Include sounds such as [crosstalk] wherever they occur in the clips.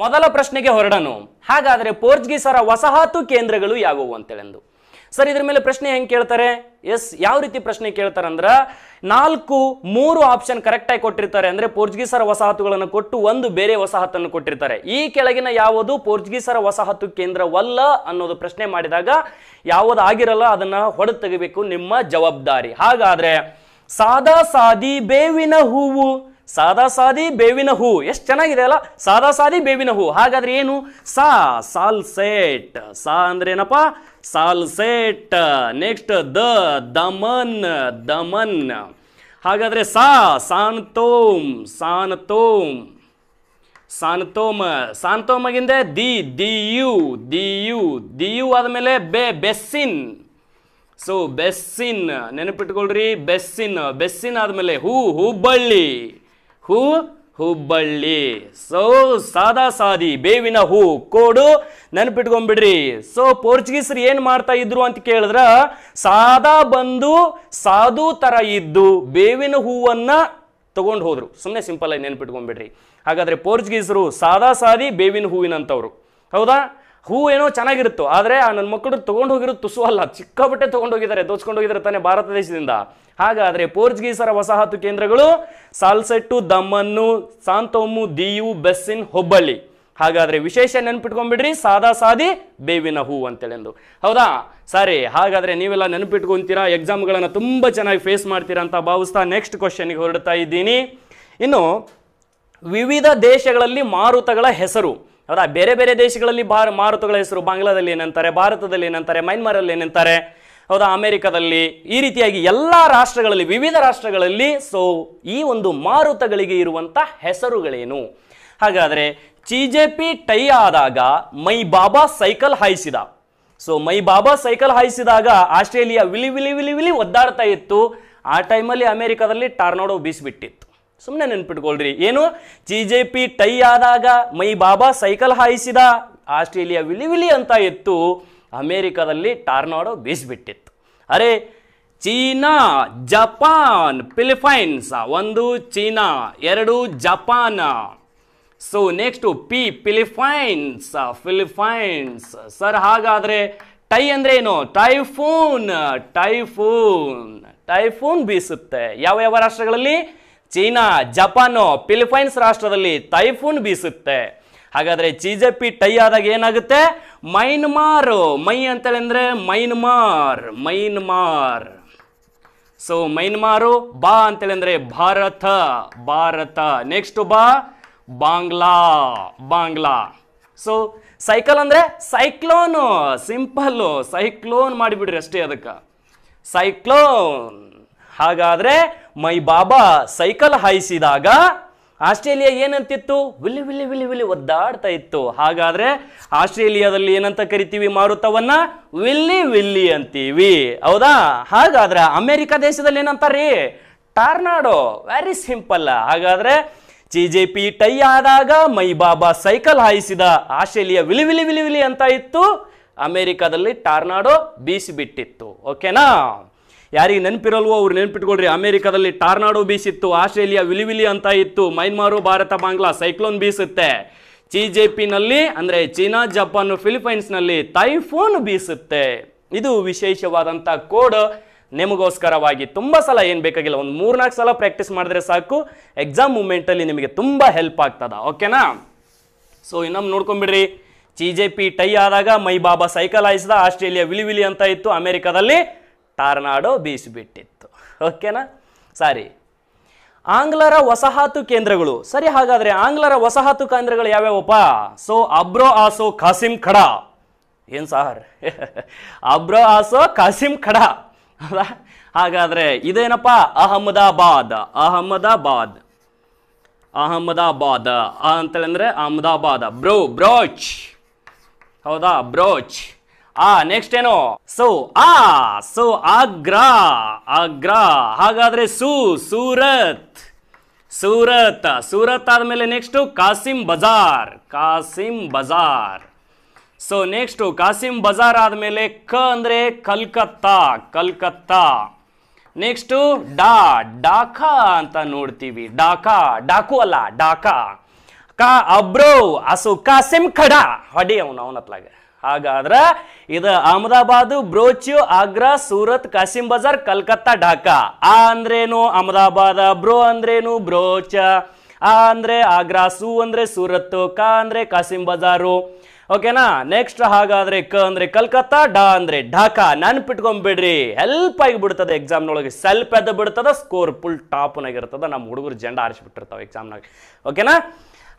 ಮೊದಲ ಪ್ರಶ್ನೆಗೆ ಹೊರಡನು ಹಾಗಾದರೆ ಪೋರ್ಚುಗೀಸರ ವಸಾಹತು ಕೇಂದ್ರಗಳು ಯಾವುವು ಅಂತೇಳೆಂದು ಸರ್ ಇದ್ರ ಮೇಲೆ ಪ್ರಶ್ನೆ ಹೆಂಗೆ ಕೇಳ್ತಾರೆ ಎಸ್ ಯಾವ ರೀತಿ ಪ್ರಶ್ನೆ ಕೇಳ್ತಾರೆ ಅಂದ್ರೆ ನಾಲ್ಕು ಮೂರು ಆಪ್ಷನ್ ಕರೆಕ್ಟಾಗಿ ಕೊಟ್ಟಿರ್ತಾರೆ ಅಂದರೆ ಪೋರ್ಚುಗೀಸರ ವಸಾಹತುಗಳನ್ನು ಕೊಟ್ಟು ಒಂದು ಬೇರೆ ವಸಾಹತನ್ನು ಕೊಟ್ಟಿರ್ತಾರೆ ಈ ಕೆಳಗಿನ ಯಾವುದು ಪೋರ್ಚುಗೀಸರ ವಸಾಹತು ಕೇಂದ್ರವಲ್ಲ ಅನ್ನೋದು ಪ್ರಶ್ನೆ ಮಾಡಿದಾಗ ಯಾವುದು ಆಗಿರಲ್ಲ ಅದನ್ನು ಹೊಡೆದು ತೆಗಿಬೇಕು ನಿಮ್ಮ ಜವಾಬ್ದಾರಿ ಹಾಗಾದರೆ ಸಾದಾ ಸಾದಿ ಬೇವಿನ ಹೂವು ಸಾದಾ ಸಾದಿ ಬೇವಿನ ಹೂ ಎಷ್ಟು ಚೆನ್ನಾಗಿದೆ ಅಲ್ಲ ಸಾದಾ ಸಾದಿ ಬೇವಿನ ಹೂ ಹಾಗಾದ್ರೆ ಏನು ಸಾ ಸಾಲ್ ಸಾ ಅಂದ್ರೆ ಏನಪ್ಪ ಸಾಲ್ ನೆಕ್ಸ್ಟ್ ದ ದಮನ್ ದಮನ್ ಹಾಗಾದ್ರೆ ಸಾ ಸಾಂತೋಮ್ ಸಾಂತೋಮ ಸಾನ್ತೋಮ ಸಾನ್ತೋಮಗಿಂದ ದಿ ದಿಯು ದಿಯು ದಿಯು ಆದಮೇಲೆ ಬೆ ಬೆಸ್ಸಿನ್ ಸೊ ಬೆಸ್ಸಿನ್ ನೆನಪಿಟ್ಕೊಳ್ರಿ ಬೆಸ್ಸಿನ್ ಬೆಸ್ಸಿನ್ ಆದಮೇಲೆ ಹೂ ಹುಬ್ಬಳ್ಳಿ ಹೂ ಹುಬ್ಬಳ್ಳಿ ಸೊ ಸಾದಾ ಸಾದಿ ಬೇವಿನ ಹೂ ಕೋಡು ನೆನಪಿಟ್ಕೊಂಡ್ಬಿಡ್ರಿ ಸೊ ಪೋರ್ಚುಗೀಸರು ಏನು ಮಾಡ್ತಾ ಇದ್ರು ಅಂತ ಕೇಳಿದ್ರ ಸಾದಾ ಬಂದು ಸಾಧು ತರ ಇದ್ದು ಬೇವಿನ ಹೂವನ್ನ ತಗೊಂಡು ಹೋದ್ರು ಸುಮ್ಮನೆ ಸಿಂಪಲ್ ಆಗಿ ನೆನ್ಪಿಟ್ಕೊಂಡ್ಬಿಡ್ರಿ ಹಾಗಾದ್ರೆ ಪೋರ್ಚುಗೀಸರು ಸಾದಾ ಸಾದಿ ಬೇವಿನ ಹೂವಿನಂಥವ್ರು ಹೌದಾ ಹೂ ಏನೋ ಚೆನ್ನಾಗಿರುತ್ತೋ ಆದರೆ ಆ ನನ್ನ ಮಕ್ಕಳು ತೊಗೊಂಡು ಹೋಗಿರೋ ತುಸು ಅಲ್ಲ ಚಿಕ್ಕ ಬಟ್ಟೆ ತೊಗೊಂಡು ಹೋಗಿದ್ದಾರೆ ದೋಚ್ಕೊಂಡು ಹೋಗಿದ್ದಾರೆ ತಾನೇ ಭಾರತ ದೇಶದಿಂದ ಹಾಗಾದರೆ ಪೋರ್ಚುಗೀಸರ ವಸಾಹತು ಕೇಂದ್ರಗಳು ಸಾಲ್ಸೆಟ್ಟು ದಮ್ಮನ್ನು ಸಾಂತೋಮು ದಿಯು ಬೆಸ್ಸಿನ್ ಹೊಬ್ಬಳ್ಳಿ ಹಾಗಾದರೆ ವಿಶೇಷ ನೆನಪಿಟ್ಕೊಂಡ್ಬಿಡ್ರಿ ಸಾದಾ ಸಾದಿ ಬೇವಿನ ಹೂ ಅಂತೇಳೆಂದು ಹೌದಾ ಸರಿ ಹಾಗಾದರೆ ನೀವೆಲ್ಲ ನೆನಪಿಟ್ಕೊಂತೀರಾ ಎಕ್ಸಾಮ್ಗಳನ್ನು ತುಂಬ ಚೆನ್ನಾಗಿ ಫೇಸ್ ಮಾಡ್ತೀರಾ ಅಂತ ಭಾವಿಸ್ತಾ ನೆಕ್ಸ್ಟ್ ಕ್ವಶನ್ಗೆ ಹೊರಡ್ತಾ ಇದ್ದೀನಿ ಇನ್ನು ವಿವಿಧ ದೇಶಗಳಲ್ಲಿ ಮಾರುತಗಳ ಹೆಸರು ಹೌದಾ ಬೇರೆ ಬೇರೆ ದೇಶಗಳಲ್ಲಿ ಭಾರ ಮಾರುತಗಳ ಹೆಸರು ಬಾಂಗ್ಲಾದಲ್ಲಿ ಏನಂತಾರೆ ಭಾರತದಲ್ಲಿ ಏನಂತಾರೆ ಮ್ಯಾನ್ಮಾರಲ್ಲಿ ಏನಂತಾರೆ ಹೌದಾ ಅಮೆರಿಕದಲ್ಲಿ ಈ ರೀತಿಯಾಗಿ ಎಲ್ಲ ರಾಷ್ಟ್ರಗಳಲ್ಲಿ ವಿವಿಧ ರಾಷ್ಟ್ರಗಳಲ್ಲಿ ಸೊ ಈ ಒಂದು ಮಾರುತಗಳಿಗೆ ಇರುವಂಥ ಹೆಸರುಗಳೇನು ಹಾಗಾದರೆ ಜೆ ಪಿ ಟೈ ಆದಾಗ ಮೈ ಬಾಬಾ ಸೈಕಲ್ ಹಾಯಿಸಿದ ಸೊ ಮೈ ಬಾಬಾ ಸೈಕಲ್ ಹಾಯಿಸಿದಾಗ ಆಸ್ಟ್ರೇಲಿಯಾ ವಿಲಿ ವಿಲಿ ವಿಲಿ ವಿಲಿ ಒದ್ದಾಡ್ತಾ ಇತ್ತು ಆ ಟೈಮಲ್ಲಿ ಅಮೆರಿಕದಲ್ಲಿ ಟಾರ್ನೋಡೋ ಬೀಸಿಬಿಟ್ಟಿತ್ತು ಸುಮ್ಮನೆ ನೆನ್ಪಿಟ್ಕೊಳ್ರಿ ಏನು ಜಿ ಜೆ ಪಿ ಟೈ ಆದಾಗ ಮೈ ಬಾಬಾ ಸೈಕಲ್ ಹಾಯಿಸಿದ ಆಸ್ಟ್ರೇಲಿಯಾ ವಿಲಿ ವಿಲಿ ಅಂತ ಎತ್ತು ಅಮೇರಿಕಾದಲ್ಲಿ ಟಾರ್ನಾಡೋ ಬೀಸಿಬಿಟ್ಟಿತ್ತು ಅರೆ ಚೀನಾ ಜಪಾನ್ ಫಿಲಿಪೈನ್ಸ್ ಒಂದು ಚೀನಾ ಎರಡು ಜಪಾನ್ ಸೊ ನೆಕ್ಸ್ಟು ಪಿ ಫಿಲಿಪೈನ್ಸ್ ಫಿಲಿಪೈನ್ಸ್ ಸರ್ ಹಾಗಾದರೆ ಟೈ ಅಂದ್ರೆ ಏನು ಟೈಫೂನ್ ಟೈಫೂನ್ ಟೈಫೂನ್ ಬೀಸುತ್ತೆ ಯಾವ ಯಾವ ರಾಷ್ಟ್ರಗಳಲ್ಲಿ ಚೀನಾ ಜಪಾನು ಫಿಲಿಪೈನ್ಸ್ ರಾಷ್ಟ್ರದಲ್ಲಿ ಟೈಫೂನ್ ಬೀಸುತ್ತೆ ಹಾಗಾದರೆ ಚಿಜೆಪಿ ಟೈ ಆದಾಗ ಏನಾಗುತ್ತೆ ಮೈನ್ಮಾರ್ ಮೈ ಅಂದರೆ ಮೈನ್ಮಾರ್ ಮೈನ್ಮಾರ್ ಸೊ ಮೈನ್ಮಾರು ಬಾ ಅಂತೇಳಂದ್ರೆ ಭಾರತ ಭಾರತ ನೆಕ್ಸ್ಟ್ ಬಾ ಬಾಂಗ್ಲಾ ಬಾಂಗ್ಲಾ ಸೊ ಸೈಕಲ್ ಅಂದ್ರೆ ಸೈಕ್ಲೋನು ಸಿಂಪಲ್ಲು ಸೈಕ್ಲೋನ್ ಮಾಡಿಬಿಡ್ರಿ ಅಷ್ಟೇ ಅದಕ್ಕೆ ಸೈಕ್ಲೋನ್ ಹಾಗಾದರೆ ಮೈ ಬಾಬಾ ಸೈಕಲ್ ಹಾಯಿಸಿದಾಗ ಆಸ್ಟ್ರೇಲಿಯಾ ಏನಂತಿತ್ತು ವಿಲಿ ವಿಲಿ ವಿಲಿ ವಿಲಿ ಒದ್ದಾಡ್ತಾ ಇತ್ತು ಹಾಗಾದ್ರೆ ಆಸ್ಟ್ರೇಲಿಯಾದಲ್ಲಿ ಏನಂತ ಕರಿತೀವಿ ಮಾರುತವನ್ನ ವಿಲ್ಲಿ ವಿಲ್ಲಿ ಅಂತೀವಿ ಹೌದಾ ಹಾಗಾದ್ರೆ ಅಮೆರಿಕ ದೇಶದಲ್ಲಿ ಏನಂತಾರೆ ಟಾರ್ನಾಡೋ ವೆರಿ ಸಿಂಪಲ್ ಹಾಗಾದ್ರೆ ಜಿ ಜೆ ಪಿ ಟೈ ಆದಾಗ ಮೈ ಬಾಬಾ cycle ಹಾಯಿಸಿದ Australia willy willy willy ವಿಲಿ ಅಂತ ಇತ್ತು ಅಮೆರಿಕದಲ್ಲಿ ಟಾರ್ನಾಡೋ ಬೀಸಿ ಬಿಟ್ಟಿತ್ತು ಓಕೆನಾ ಯಾರಿಗೆ ನೆನಪಿರಲ್ವೋ ಅವ್ರು ನೆನಪಿಟ್ಕೊಳ್ರಿ ಅಮೆರಿಕದಲ್ಲಿ ಟಾರ್ನಾಡೋ ಬೀಸಿತ್ತು ಆಸ್ಟ್ರೇಲಿಯಾ ವಿಲಿವಿಲಿ ಅಂತ ಇತ್ತು ಮೈನ್ಮಾರು ಭಾರತ ಬಾಂಗ್ಲಾ ಸೈಕ್ಲೋನ್ ಬೀಸುತ್ತೆ ಚಿ ಜೆ ಪಿನಲ್ಲಿ ಅಂದರೆ ಚೀನಾ ಜಪಾನ್ ನಲ್ಲಿ ತೈಫೋನ್ ಬೀಸುತ್ತೆ ಇದು ವಿಶೇಷವಾದಂಥ ಕೋಡ್ ನಿಮಗೋಸ್ಕರವಾಗಿ ತುಂಬ ಸಲ ಏನು ಬೇಕಾಗಿಲ್ಲ ಒಂದು ಮೂರ್ನಾಲ್ಕು ಸಲ ಪ್ರಾಕ್ಟೀಸ್ ಮಾಡಿದ್ರೆ ಸಾಕು ಎಕ್ಸಾಮ್ ಮೂಮೆಂಟಲ್ಲಿ ನಿಮಗೆ ತುಂಬ ಹೆಲ್ಪ್ ಆಗ್ತದ ಓಕೆನಾ ಸೊ ಇನ್ನೊಮ್ಮೆ ನೋಡ್ಕೊಂಬಿಡ್ರಿ ಚಿ ಜೆ ಪಿ ಟೈ ಆದಾಗ ಮೈ ಬಾಬಾ ಸೈಕಲ್ ಆಯಿಸಿದ ಆಸ್ಟ್ರೇಲಿಯಾ ವಿಲಿವಿಲಿ ಅಂತ ಇತ್ತು ಅಮೆರಿಕಾದಲ್ಲಿ ಟಾರ್ನಾಡೋ ಬೀಸಿಬಿಟ್ಟಿತ್ತು ಓಕೆನಾ ಸಾರಿ ಆಂಗ್ಲರ ವಸಾಹತು ಕೇಂದ್ರಗಳು ಸರಿ ಹಾಗಾದರೆ ಆಂಗ್ಲರ ವಸಾಹತು ಕೇಂದ್ರಗಳು ಯಾವ್ಯಾವಪ್ಪ ಸೊ ಅಬ್ರೋ ಆಸೋ ಖಾಸಿಂ ಖಡಾ ಏನು ಸಾರ್ [laughs] ಅಬ್ರೋ ಆಸೋ ಖಾಸಿಂ ಖಡಾ ಅಲ್ಲ ಹಾಗಾದರೆ ಇದೇನಪ್ಪ ಅಹಮದಾಬಾದ್ ಅಹಮದಾಬಾದ್ ಅಹಮದಾಬಾದ್ ಅಂತೇಳಂದ್ರೆ ಅಹಮದಾಬಾದ್ ಬ್ರೋ ಬ್ರೋಚ್ ಹೌದಾ ಬ್ರೋಚ್ ಆ ನೆಕ್ಸ್ಟ್ ಏನು ಸೋ ಆ ಸೋ ಆಗ್ರಾ ಆಗ್ರಾ ಹಾಗಾದ್ರೆ ಸು ಸೂರತ್ ಸೂರತ್ ಸೂರತ್ ಆದ್ಮೇಲೆ next Kasim Bazar Kasim Bazar so next Kasim Bazar ಆದ್ಮೇಲೆ ಕ ಅಂದ್ರೆ ಕಲ್ಕತ್ತಾ ಕಲ್ಕತ್ತಾ ನೆಕ್ಸ್ಟು ಡಾ ಡಾಕಾ ಅಂತ ನೋಡ್ತೀವಿ ಡಾಕಾ ಡಾಕು ಅಲ್ಲ ಡಾಕಾ ಕಾ ಅಬ್ರೋ ಅಸು ಕಾಸಿಂ ಖಡಾ ಹೊಡಿ ಅವನು ಅವನತ್ಲಾಗೆ ಹಾಗಾದ್ರೆ ಇದು ಅಹಮದಾಬಾದ್ ಬ್ರೋಚು ಆಗ್ರಾ ಸೂರತ್ ಕಾಸಿಂ ಬಜಾರ್ ಕಲ್ಕತ್ತಾ ಢಾಕಾ ಆ ಅಂದ್ರೇನು ಅಹಮದಾಬಾದ ಬ್ರೋ ಅಂದ್ರೇನು ಬ್ರೋಚ ಆ ಅಂದ್ರೆ ಆಗ್ರಾ ಸೂ ಅಂದ್ರೆ ಸೂರತ್ ಕಾ ಅಂದ್ರೆ ಕಾಸಿಂ ಬಜಾರು ಓಕೆನಾ ನೆಕ್ಸ್ಟ್ ಹಾಗಾದ್ರೆ ಕ ಅಂದ್ರೆ ಕಲ್ಕತ್ತಾ ಡಾ ಅಂದ್ರೆ ಢಾಕಾ ನೆನ್ಪಿಟ್ಕೊಂಡ್ಬಿಡ್ರಿ ಹೆಲ್ಪ್ ಎಕ್ಸಾಮ್ ಎಕ್ಸಾಮ್ನೊಳಗೆ ಸೆಲ್ಫ್ ಎದ್ದು ಬಿಡ್ತದೆ ಸ್ಕೋರ್ ಫುಲ್ ಟಾಪ್ನಾಗಿರ್ತದೆ ನಮ್ಮ ಹುಡುಗರು ಜಂಡ ಆರಿಸ್ಬಿಟ್ಟಿರ್ತಾವೆ ಎಕ್ಸಾಮ್ನಾಗ ಓಕೆನಾ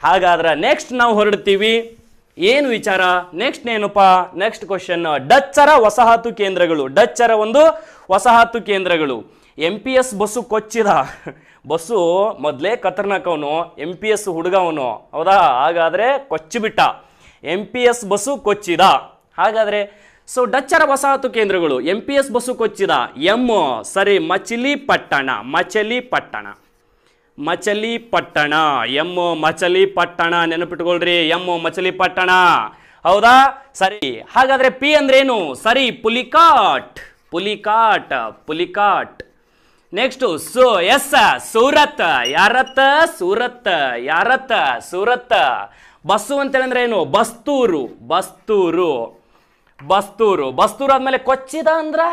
ಹಾಗಾದ್ರೆ ನೆಕ್ಸ್ಟ್ ನಾವು ಹೊರಡ್ತೀವಿ ಏನು ವಿಚಾರ ನೆಕ್ಸ್ಟ್ ಏನಪ್ಪ ನೆಕ್ಸ್ಟ್ ಕ್ವಶನ್ ಡಚ್ಚರ ವಸಾಹತು ಕೇಂದ್ರಗಳು ಡಚ್ಚರ ಒಂದು ವಸಾಹತು ಕೇಂದ್ರಗಳು ಎಂ ಪಿ ಎಸ್ ಬಸ್ಸು ಕೊಚ್ಚಿದ ಬಸ್ಸು ಮೊದಲೇ ಕತರ್ನಾಕವನು ಎಂ ಪಿ ಎಸ್ ಹುಡುಗವನು ಹೌದಾ ಹಾಗಾದರೆ ಕೊಚ್ಚಿಬಿಟ್ಟ ಎಂ ಪಿ ಎಸ್ ಬಸ್ಸು ಕೊಚ್ಚಿದ ಹಾಗಾದರೆ ಸೊ ಡಚ್ಚರ ವಸಾಹತು ಕೇಂದ್ರಗಳು ಎಂ ಪಿ ಎಸ್ ಬಸ್ಸು ಕೊಚ್ಚಿದ ಎಮ್ ಸರಿ ಪಟ್ಟಣ ಮಚಲಿ ಪಟ್ಟಣ ಮಚಲಿ ಮಚಲಿಪಟ್ಟಣ ಮಚಲಿ ಪಟ್ಟಣ ನೆನಪಿಟ್ಕೊಳ್ರಿ ಎಮ್ಮು ಪಟ್ಟಣ ಹೌದಾ ಸರಿ ಹಾಗಾದ್ರೆ ಪಿ ಅಂದ್ರೆ ಏನು ಸರಿ ಪುಲಿಕಾಟ್ ಪುಲಿಕಾಟ್ ಪುಲಿಕಾಟ್ ನೆಕ್ಸ್ಟ್ ಸು ಎಸ್ ಸೂರತ್ ಯಾರತ್ತ ಸೂರತ್ ಯಾರತ್ತ ಸೂರತ್ ಬಸ್ಸು ಹೇಳಿದ್ರೆ ಏನು ಬಸ್ತೂರು ಬಸ್ತೂರು ಬಸ್ತೂರು ಬಸ್ತೂರು ಆದ್ಮೇಲೆ ಕೊಚ್ಚಿದ ಅಂದ್ರೆ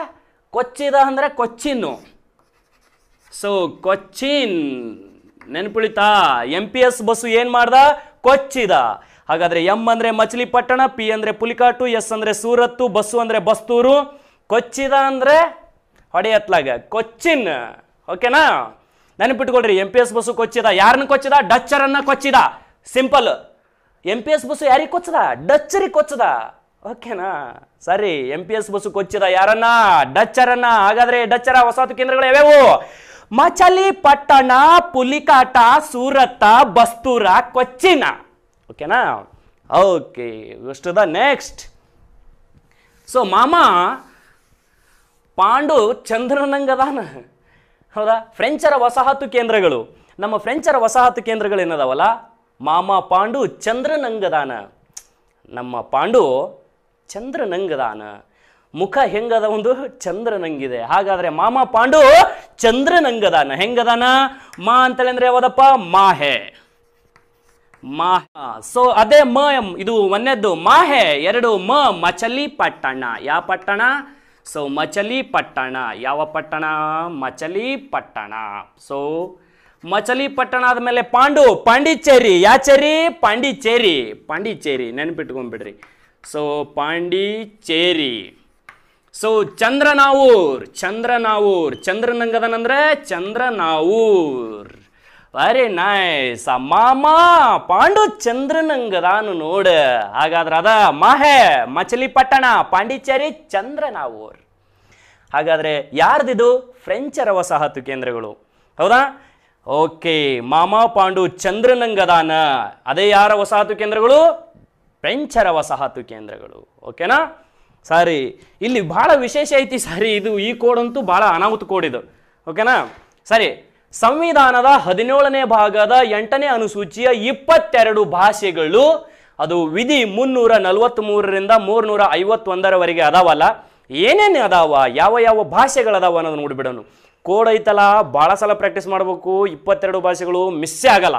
ಕೊಚ್ಚಿದ ಅಂದ್ರೆ ಕೊಚ್ಚಿನ್ನು ಸೊ ಕೊಚ್ಚಿನ್ ನೆನಪಿಳಿತಾ ಎಂ ಪಿ ಎಸ್ ಬಸ್ಸು ಏನ್ ಮಾಡ್ದ ಕೊಚ್ಚಿದ ಹಾಗಾದ್ರೆ ಎಂ ಅಂದ್ರೆ ಪಟ್ಟಣ ಪಿ ಅಂದ್ರೆ ಪುಲಿಕಾಟು ಎಸ್ ಅಂದ್ರೆ ಸೂರತ್ತು ಬಸ್ಸು ಅಂದ್ರೆ ಬಸ್ತೂರು ಕೊಚ್ಚಿದ ಅಂದ್ರೆ ಹೊಡೆಯತ್ಲಾಗ ಕೊಚ್ಚಿನ್ ಓಕೆನಾ ನೆನಪಿಟ್ಕೊಳ್ರಿ ಎಂ ಪಿ ಎಸ್ ಬಸ್ಸು ಕೊಚ್ಚಿದ ಯಾರನ್ನ ಕೊಚ್ಚಿದ ಡಚ್ಚರನ್ನ ಕೊಚ್ಚಿದ simple M P S bus ಯಾರಿಗೆ ಕೊಚ್ಚದ ಡಚ್ಚರಿ ಕೊಚ್ಚದ ಓಕೆನಾ ಸರಿ ಎಂ ಪಿ ಎಸ್ ಬಸ್ಸು ಕೊಚ್ಚಿದ ಯಾರನ್ನ ಡಚ್ಚರನ್ನ ಹಾಗಾದ್ರೆ ಡಚ್ಚರ ವಸಾಹತು ಕೇಂದ್ರಗಳು ಯಾವ್ಯಾವು ಮಚಲಿ ಪಟ್ಟಣ ಪುಲಿಕಾಟ ಸೂರತ್ತ ಬಸ್ತೂರ ಕೊಚ್ಚಿನ ಓಕೆನಾ ಓಕೆ ಇಷ್ಟು ದ ನೆಕ್ಸ್ಟ್ ಸೊ ಮಾಮ ಪಾಂಡು ಚಂದ್ರನಂಗದಾನ ಹೌದಾ ಫ್ರೆಂಚರ ವಸಾಹತು ಕೇಂದ್ರಗಳು ನಮ್ಮ ಫ್ರೆಂಚರ ವಸಾಹತು ಕೇಂದ್ರಗಳು ಏನದಾವಲ್ಲ ಮಾಮ ಪಾಂಡು ಚಂದ್ರನಂಗದಾನ ನಮ್ಮ ಪಾಂಡು ಚಂದ್ರನಂಗದಾನ ಮುಖ ಹೆಂಗದ ಒಂದು ಚಂದ್ರನಂಗಿದೆ ಹಾಗಾದ್ರೆ ಮಾಮ ಪಾಂಡು ಚಂದ್ರನಂಗದಾನ ಹೆಂಗದಾನ ಮಾ ಅಂದ್ರೆ ಯಾವ್ದಪ್ಪ ಮಾಹೆ ಮಾ ಸೊ ಅದೇ ಮ ಇದು ಒಂದೇದ್ದು ಮಾಹೆ ಎರಡು ಮ ಮಚಲಿ ಪಟ್ಟಣ ಯಾವ ಪಟ್ಟಣ ಸೊ ಮಚಲಿ ಪಟ್ಟಣ ಯಾವ ಪಟ್ಟಣ ಮಚಲಿ ಪಟ್ಟಣ ಸೊ ಮಚಲಿ ಪಟ್ಟಣ ಆದ್ಮೇಲೆ ಪಾಂಡು ಪಾಂಡಿಚೇರಿ ಯಾಚೇರಿ ಪಾಂಡಿಚೇರಿ ಪಾಂಡಿಚೇರಿ ನೆನ್ಪಿಟ್ಕೊಂಡ್ಬಿಡ್ರಿ ಸೊ ಪಾಂಡಿಚೇರಿ ಸೊ ಚಂದ್ರನಾವೂರ್ ಚಂದ್ರನಾವೂರ್ ಚಂದ್ರನಂಗದನಂದ್ರೆ ಚಂದ್ರನಾವೂರ್ ವೆರಿ ನೈಸ್ ಆ ಮಾಮ ಪಾಂಡು ಚಂದ್ರನಂಗದಾನು ನೋಡ ಹಾಗಾದ್ರೆ ಅದ ಮಾಹೆ ಮಚಲಿಪಟ್ಟಣ ಪಾಂಡಿಚೇರಿ ಚಂದ್ರನಾವೂರ್ ಹಾಗಾದ್ರೆ ಯಾರ್ದಿದು ಫ್ರೆಂಚರ ವಸಾಹತು ಕೇಂದ್ರಗಳು ಹೌದಾ ಓಕೆ ಮಾಮಾ ಪಾಂಡು ಚಂದ್ರನಂಗದಾನ ಅದೇ ಯಾರ ವಸಾಹತು ಕೇಂದ್ರಗಳು ಫ್ರೆಂಚರ ವಸಾಹತು ಕೇಂದ್ರಗಳು ಓಕೆನಾ ಸಾರಿ ಇಲ್ಲಿ ಭಾಳ ವಿಶೇಷ ಐತಿ ಸಾರಿ ಇದು ಈ ಕೋಡ್ ಅಂತೂ ಭಾಳ ಅನಾಹುತ ಕೋಡ್ ಇದು ಓಕೆನಾ ಸರಿ ಸಂವಿಧಾನದ ಹದಿನೇಳನೇ ಭಾಗದ ಎಂಟನೇ ಅನುಸೂಚಿಯ ಇಪ್ಪತ್ತೆರಡು ಭಾಷೆಗಳು ಅದು ವಿಧಿ ಮುನ್ನೂರ ಮೂರರಿಂದ ಮೂರ್ನೂರ ಐವತ್ತೊಂದರವರೆಗೆ ಅದಾವಲ್ಲ ಏನೇನು ಅದಾವ ಯಾವ ಯಾವ ಭಾಷೆಗಳದಾವ ಅನ್ನೋದು ನೋಡಿಬಿಡೋನು ಕೋಡ್ ಐತಲ್ಲ ಭಾಳ ಸಲ ಪ್ರಾಕ್ಟೀಸ್ ಮಾಡಬೇಕು ಇಪ್ಪತ್ತೆರಡು ಭಾಷೆಗಳು ಮಿಸ್ಸೇ ಆಗಲ್ಲ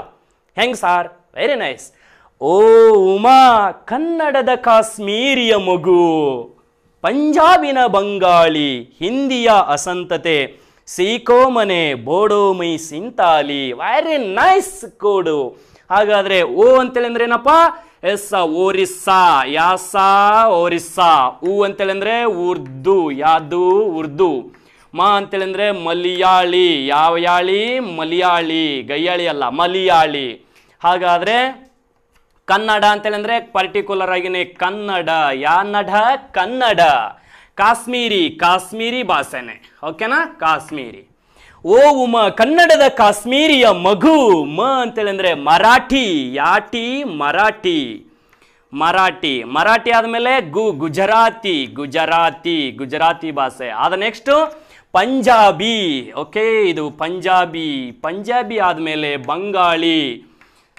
ಹೆಂಗೆ ಸಾರ್ ವೆರಿ ನೈಸ್ ಓ ಉಮಾ ಕನ್ನಡದ ಕಾಶ್ಮೀರಿಯ ಮಗು ಪಂಜಾಬಿನ ಬಂಗಾಳಿ ಹಿಂದಿಯ ಅಸಂತತೆ ಬೋಡೋ ಬೋಡೋಮೈ ಸಿಂತಾಲಿ ವೆರಿ ನೈಸ್ ಕೋಡು ಹಾಗಾದರೆ ಓ ಅಂತೇಳಿ ಅಂದ್ರೆ ಏನಪ್ಪ ಎಸ್ ಓರಿಸ್ಸಾ ಯಾಸಾ ಓರಿಸ್ಸಾ ಊ ಅಂತೇಳಂದ್ರೆ ಉರ್ದು ಯಾದು ಉರ್ದು ಮಾ ಅಂತೇಳಂದ್ರೆ ಮಲಿಯಾಳಿ ಯಾಳಿ ಮಲಿಯಾಳಿ ಗಯ್ಯಾಳಿ ಅಲ್ಲ ಮಲಿಯಾಳಿ ಹಾಗಾದರೆ ಕನ್ನಡ ಅಂತೇಳಂದ್ರೆ ಪರ್ಟಿಕ್ಯುಲರ್ ಆಗಿನೇ ಕನ್ನಡ ಯಾನಡ ಕನ್ನಡ ಕಾಶ್ಮೀರಿ ಕಾಶ್ಮೀರಿ ಭಾಷೆನೆ ಓಕೆನಾ ಕಾಶ್ಮೀರಿ ಓ ಉಮ ಕನ್ನಡದ ಕಾಶ್ಮೀರಿಯ ಮಗು ಮ ಅಂತೇಳಂದ್ರೆ ಮರಾಠಿ ಯಾಟಿ ಮರಾಠಿ ಮರಾಠಿ ಮರಾಠಿ ಆದಮೇಲೆ ಗು ಗುಜರಾತಿ ಗುಜರಾತಿ ಗುಜರಾತಿ ಭಾಷೆ ಆದ ನೆಕ್ಸ್ಟು ಪಂಜಾಬಿ ಓಕೆ ಇದು ಪಂಜಾಬಿ ಪಂಜಾಬಿ ಆದಮೇಲೆ ಬಂಗಾಳಿ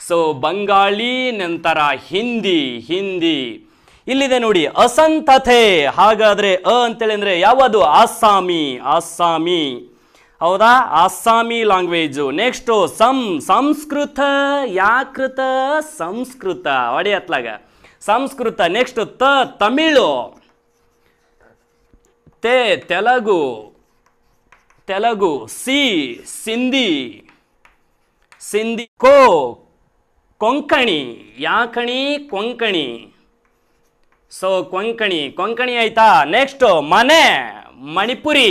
ಸೊ ಬಂಗಾಳಿ ನಂತರ ಹಿಂದಿ ಹಿಂದಿ ಇಲ್ಲಿದೆ ನೋಡಿ ಅಸಂತತೆ ಹಾಗಾದ್ರೆ ಅ ಅಂತೇಳಿ ಅಂದ್ರೆ ಯಾವುದು ಅಸ್ಸಾಮಿ ಅಸ್ಸಾಮಿ ಹೌದಾ ಅಸ್ಸಾಮಿ ಲ್ಯಾಂಗ್ವೇಜು ನೆಕ್ಸ್ಟ್ ಸಂ ಸಂಸ್ಕೃತ ಯಾಕೃತ ಸಂಸ್ಕೃತ ಒಡೆಯತ್ಲಾಗ ಸಂಸ್ಕೃತ ನೆಕ್ಸ್ಟ್ ತ ತಮಿಳು ತೆ ತೆಲುಗು ತೆಲುಗು ಸಿ ಸಿಂಧಿ ಸಿಂಧಿ ಕೋ ಕೊಂಕಣಿ ಯಾಕಣಿ ಕೊಂಕಣಿ ಸೊ ಕೊಂಕಣಿ ಕೊಂಕಣಿ ಆಯ್ತಾ ನೆಕ್ಸ್ಟ್ ಮನೆ ಮಣಿಪುರಿ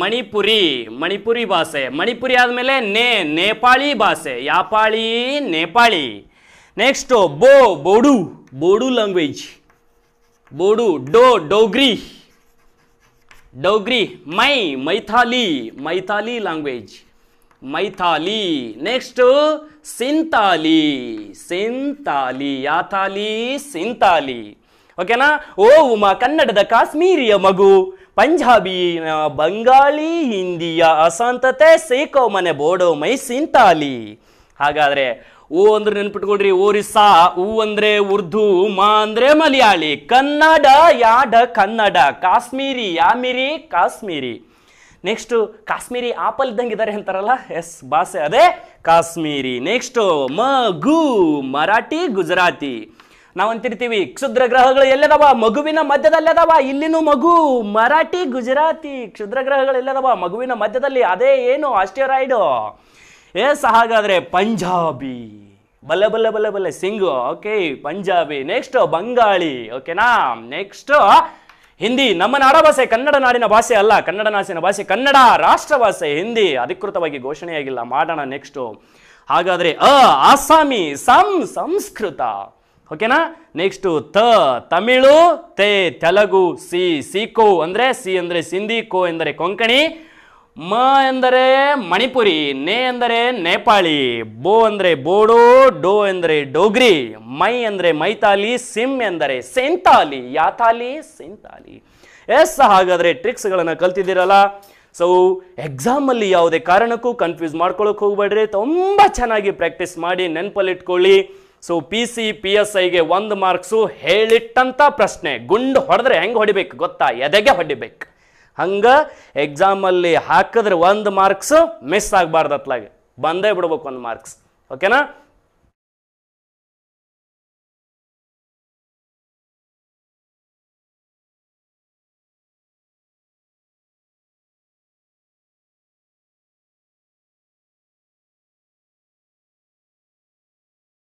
ಮಣಿಪುರಿ ಮಣಿಪುರಿ ಭಾಷೆ ಮಣಿಪುರಿ ಆದಮೇಲೆ ನೇ ನೇಪಾಳಿ ಭಾಷೆ ಯಾಪಾಳಿ ನೇಪಾಳಿ ನೆಕ್ಸ್ಟು ಬೋ ಬೋಡು ಬೋಡು ಲ್ಯಾಂಗ್ವೇಜ್ ಬೋಡು ಡೋ ಡೋಗ್ರಿ ಡೋಗ್ರಿ ಮೈ ಮೈಥಾಲಿ ಮೈಥಾಲಿ ಲ್ಯಾಂಗ್ವೇಜ್ ಮೈಥಾಲಿ ನೆಕ್ಸ್ಟ್ ಸಿಂತಾಲಿ ಸಿಂತಾಲಿ ಯಾತಾಲಿ ಸಿಂತಾಲಿ ಓಕೆನಾ ಓ ಉಮಾ ಕನ್ನಡದ ಕಾಶ್ಮೀರಿಯ ಮಗು ಪಂಜಾಬಿ ಬಂಗಾಳಿ ಹಿಂದಿಯ ಅಸಾಂತತೆ ಸೇಕೋ ಮನೆ ಬೋಡೋ ಮೈ ಸಿಂತಾಲಿ ಹಾಗಾದ್ರೆ ಓ ಅಂದ್ರೆ ನೆನ್ಪಿಟ್ಕೊಳ್ರಿ ಓರಿಸ್ಸಾ ಊ ಅಂದ್ರೆ ಉರ್ದು ಮಾ ಅಂದ್ರೆ ಮಲಯಾಳಿ ಕನ್ನಡ ಯಾಡ ಕನ್ನಡ ಕಾಶ್ಮೀರಿ ಯಾಮಿರಿ ಕಾಶ್ಮೀರಿ ನೆಕ್ಸ್ಟು ಕಾಶ್ಮೀರಿ ಆಪಲ್ ಇದ್ದಂಗೆ ಇದ್ದಾರೆ ಅಂತಾರಲ್ಲ ಎಸ್ ಭಾಷೆ ಅದೇ ಕಾಶ್ಮೀರಿ ನೆಕ್ಸ್ಟು ಮಗು ಮರಾಠಿ ಗುಜರಾತಿ ನಾವಂತಿರ್ತೀವಿ ಕ್ಷುದ್ರ ಗ್ರಹಗಳು ಎಲ್ಲದವ ಮಗುವಿನ ಅದವ ಇಲ್ಲಿನೂ ಮಗು ಮರಾಠಿ ಗುಜರಾತಿ ಕ್ಷುದ್ರ ಗ್ರಹಗಳು ಎಲ್ಲದವ ಮಗುವಿನ ಮಧ್ಯದಲ್ಲಿ ಅದೇ ಏನು ಆಸ್ಟಿಯರಾಯ್ಡು ಎಸ್ ಹಾಗಾದ್ರೆ ಪಂಜಾಬಿ ಬಲ್ಲೆ ಬಲ್ಲೆ ಬಲ್ಲೆ ಬಲ್ಲೆ ಸಿಂಗು ಓಕೆ ಪಂಜಾಬಿ ನೆಕ್ಸ್ಟ್ ಬಂಗಾಳಿ ಓಕೆನಾ ನೆಕ್ಸ್ಟ್ ಹಿಂದಿ ನಮ್ಮ ನಾಡ ಭಾಷೆ ಕನ್ನಡ ನಾಡಿನ ಭಾಷೆ ಅಲ್ಲ ಕನ್ನಡ ನಾಸಿನ ಭಾಷೆ ಕನ್ನಡ ರಾಷ್ಟ್ರ ಭಾಷೆ ಹಿಂದಿ ಅಧಿಕೃತವಾಗಿ ಘೋಷಣೆಯಾಗಿಲ್ಲ ಮಾಡೋಣ ನೆಕ್ಸ್ಟು ಹಾಗಾದರೆ ಅ ಆಸಾಮಿ ಸಂ ಸಂಸ್ಕೃತ ಓಕೆನಾ ನೆಕ್ಸ್ಟು ತ ತಮಿಳು ತೆ ತೆಲುಗು ಸಿ ಸಿ ಕೋ ಅಂದರೆ ಸಿ ಅಂದರೆ ಸಿಂಧಿ ಕೋ ಎಂದರೆ ಕೊಂಕಣಿ ಮ ಎಂದರೆ ಮಣಿಪುರಿ ನೇ ಎಂದರೆ ನೇಪಾಳಿ ಬೋ ಅಂದರೆ ಬೋಡೋ ಡೋ ಎಂದರೆ ಡೋಗ್ರಿ ಮೈ ಅಂದರೆ ಮೈತಾಲಿ ಸಿಮ್ ಎಂದರೆ ಸೆಂತಾಲಿ ಯಾತಾಲಿ ಸೆಂತಾಲಿ ಎಸ್ ಹಾಗಾದರೆ ಟ್ರಿಕ್ಸ್ಗಳನ್ನು ಕಲ್ತಿದ್ದೀರಲ್ಲ ಸೊ ಎಕ್ಸಾಮಲ್ಲಿ ಯಾವುದೇ ಕಾರಣಕ್ಕೂ ಕನ್ಫ್ಯೂಸ್ ಮಾಡ್ಕೊಳಕ್ಕೆ ಹೋಗ್ಬೇಡ್ರಿ ತುಂಬ ಚೆನ್ನಾಗಿ ಪ್ರಾಕ್ಟೀಸ್ ಮಾಡಿ ನೆನಪಲ್ಲಿಟ್ಕೊಳ್ಳಿ so P C P S ಐಗೆ ಒಂದು ಮಾರ್ಕ್ಸು ಹೇಳಿಟ್ಟಂಥ ಪ್ರಶ್ನೆ ಗುಂಡು ಹೊಡೆದ್ರೆ ಹೆಂಗೆ ಹೊಡಿಬೇಕು ಗೊತ್ತಾ ಎದೆಗೆ ಹೊಡಿಬೇಕು ಹಂಗೆ ಎಕ್ಸಾಮಲ್ಲಿ ಹಾಕಿದ್ರೆ ಒಂದು ಮಾರ್ಕ್ಸ್ ಮಿಸ್ ಆಗಬಾರ್ದು ಅತ್ಲಾಗೆ ಬಂದೇ ಬಿಡ್ಬೇಕು ಒಂದು ಮಾರ್ಕ್ಸ್ ಓಕೆನಾ